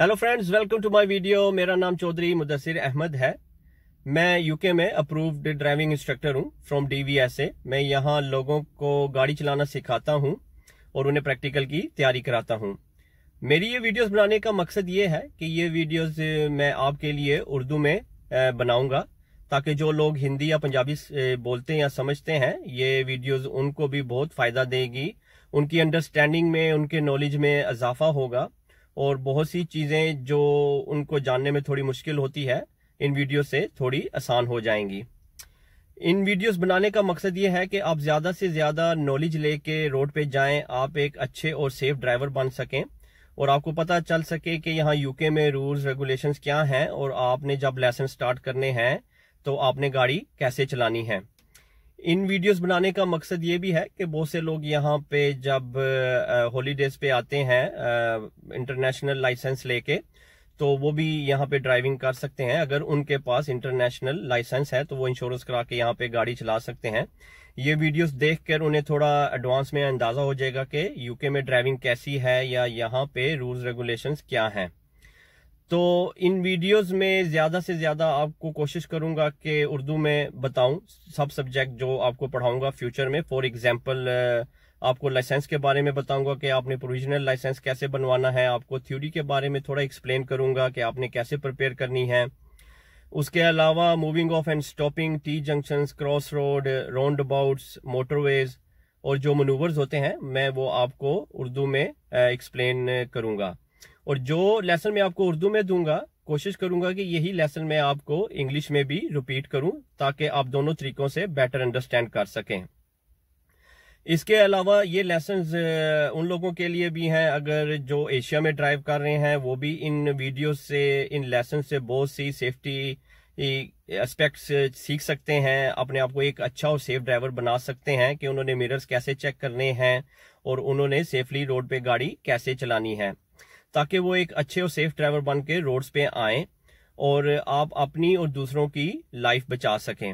hello friends welcome to my video मेरा नाम चौधरी मुदसर अहमद है मैं यूके में अप्रूव्ड ड्राइविंग इंस्ट्रक्टर हूं फ्रॉम डीवीएसए मैं यहां लोगों को गाड़ी चलाना सिखाता हूं और उन्हें प्रैक्टिकल की तैयारी कराता हूं मेरी ये वीडियोस बनाने का मकसद ये है कि ये वीडियोस मैं आपके लिए उर्दू में बनाऊंगा ताकि जो लोग हिंदी या पंजाबी बोलते हैं या समझते हैं ये वीडियोज़ उनको भी बहुत फ़ायदा देगी उनकी अंडरस्टैंडिंग में उनके नॉलेज में इजाफा होगा और बहुत सी चीज़ें जो उनको जानने में थोड़ी मुश्किल होती है इन वीडियो से थोड़ी आसान हो जाएंगी इन वीडियोस बनाने का मकसद ये है कि आप ज़्यादा से ज़्यादा नॉलेज लेके रोड पे जाएं आप एक अच्छे और सेफ ड्राइवर बन सकें और आपको पता चल सके कि यहाँ यूके में रूल्स रेगुलेशंस क्या हैं और आपने जब लेसन स्टार्ट करने हैं तो आपने गाड़ी कैसे चलानी है इन वीडियोस बनाने का मकसद ये भी है कि बहुत से लोग यहाँ पे जब हॉलीडेज पे आते हैं इंटरनेशनल लाइसेंस लेके तो वो भी यहाँ पे ड्राइविंग कर सकते हैं अगर उनके पास इंटरनेशनल लाइसेंस है तो वो इंश्योरेंस करा के यहाँ पे गाड़ी चला सकते हैं ये वीडियोस देखकर उन्हें थोड़ा एडवांस में अंदाजा हो जाएगा कि यूके में ड्राइविंग कैसी है या यहाँ पे रूल्स रेगुलेशंस क्या हैं तो इन वीडियोस में ज़्यादा से ज़्यादा आपको कोशिश करूंगा कि उर्दू में बताऊं सब सब्जेक्ट जो आपको पढ़ाऊंगा फ्यूचर में फॉर एग्जांपल आपको लाइसेंस के बारे में बताऊंगा कि आपने प्रोविजनल लाइसेंस कैसे बनवाना है आपको थ्योरी के बारे में थोड़ा एक्सप्लेन करूंगा कि आपने कैसे प्रिपेयर करनी है उसके अलावा moving off and stopping T junction cross road roundabouts motorways और जो मनूवर्स होते हैं मैं वो आपको उर्दू में एक्सप्लेन करूंगा और जो लेसन मैं आपको उर्दू में दूंगा कोशिश करूंगा कि यही लेसन मैं आपको इंग्लिश में भी रिपीट करूं ताकि आप दोनों तरीकों से बेटर अंडरस्टैंड कर सकें इसके अलावा ये लेसन उन लोगों के लिए भी हैं अगर जो एशिया में ड्राइव कर रहे हैं वो भी इन वीडियो से इन लेसन से बहुत सी सेफ्टी एस्पेक्ट्स सीख सकते हैं अपने आप को एक अच्छा और सेफ ड्राइवर बना सकते हैं कि उन्होंने मिरर्स कैसे चेक करने हैं और उन्होंने सेफली रोड पे गाड़ी कैसे चलानी है ताकि वो एक अच्छे और सेफ ड्राइवर बन के रोड्स पे आए और आप अपनी और दूसरों की लाइफ बचा सकें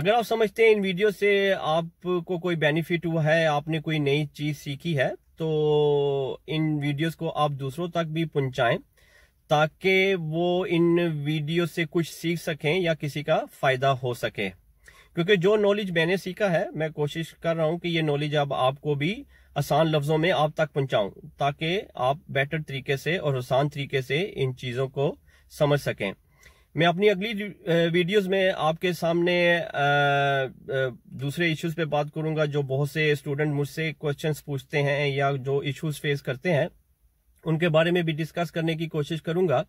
अगर आप समझते हैं इन वीडियो से आपको कोई बेनिफिट हुआ है आपने कोई नई चीज़ सीखी है तो इन वीडियोस को आप दूसरों तक भी पहुंचाएं ताकि वो इन वीडियो से कुछ सीख सकें या किसी का फ़ायदा हो सके क्योंकि जो नॉलेज मैंने सीखा है मैं कोशिश कर रहा हूं कि ये नॉलेज अब आपको भी आसान लफ्जों में आप तक पहुंचाऊं ताकि आप बेटर तरीके से और आसान तरीके से इन चीज़ों को समझ सकें मैं अपनी अगली वीडियोस में आपके सामने दूसरे इश्यूज पे बात करूंगा जो बहुत से स्टूडेंट मुझसे क्वेश्चंस पूछते हैं या जो इश्यूज फेस करते हैं उनके बारे में भी डिस्कस करने की कोशिश करूंगा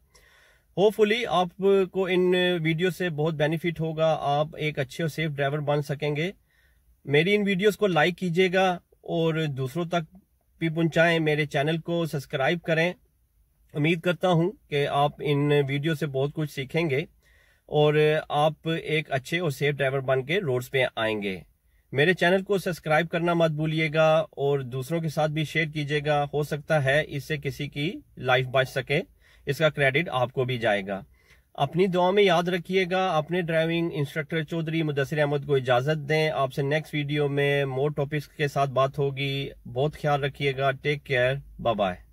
होपफुली आपको इन वीडियो से बहुत बेनिफिट होगा आप एक अच्छे और सेफ ड्राइवर बन सकेंगे मेरी इन वीडियोस को लाइक कीजिएगा और दूसरों तक भी पहुंचाएं मेरे चैनल को सब्सक्राइब करें उम्मीद करता हूं कि आप इन वीडियो से बहुत कुछ सीखेंगे और आप एक अच्छे और सेफ ड्राइवर बन के रोड्स पे आएंगे मेरे चैनल को सब्सक्राइब करना मत भूलिएगा और दूसरों के साथ भी शेयर कीजिएगा हो सकता है इससे किसी की लाइफ बच सके इसका क्रेडिट आपको भी जाएगा अपनी दुआ में याद रखिएगा अपने ड्राइविंग इंस्ट्रक्टर चौधरी मुदसर अहमद को इजाजत दें आपसे नेक्स्ट वीडियो में मोर टॉपिक्स के साथ बात होगी बहुत ख्याल रखिएगा टेक केयर बाय बाय